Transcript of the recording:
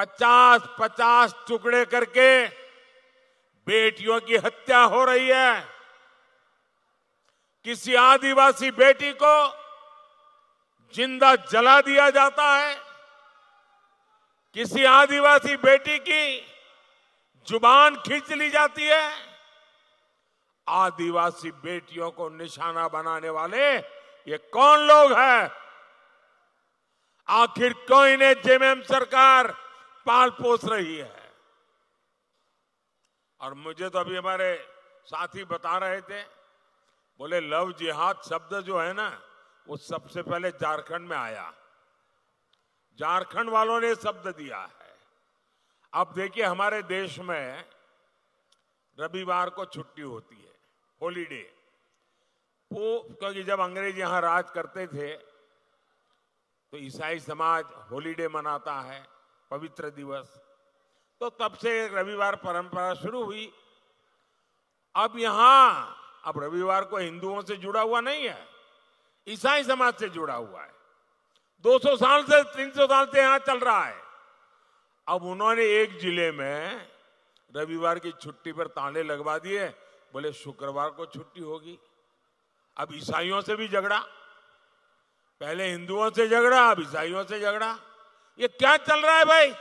पचास पचास टुकड़े करके बेटियों की हत्या हो रही है किसी आदिवासी बेटी को जिंदा जला दिया जाता है किसी आदिवासी बेटी की जुबान खींच ली जाती है आदिवासी बेटियों को निशाना बनाने वाले ये कौन लोग हैं आखिर क्यों इन्हें जेएमएम सरकार पाल पोस रही है और मुझे तो अभी हमारे साथी बता रहे थे बोले लव जिहाद शब्द जो है ना वो सबसे पहले झारखंड में आया झारखंड वालों ने शब्द दिया है अब देखिए हमारे देश में रविवार को छुट्टी होती है हॉलीडे वो क्योंकि जब अंग्रेज यहां राज करते थे तो ईसाई समाज हॉलीडे मनाता है पवित्र दिवस तो तब से एक रविवार परंपरा शुरू हुई अब यहां अब रविवार को हिंदुओं से जुड़ा हुआ नहीं है ईसाई समाज से जुड़ा हुआ है 200 साल से 300 साल से यहां चल रहा है अब उन्होंने एक जिले में रविवार की छुट्टी पर ताले लगवा दिए बोले शुक्रवार को छुट्टी होगी अब ईसाइयों से भी झगड़ा पहले हिंदुओं से झगड़ा अब ईसाइयों से झगड़ा ये क्या चल रहा है भाई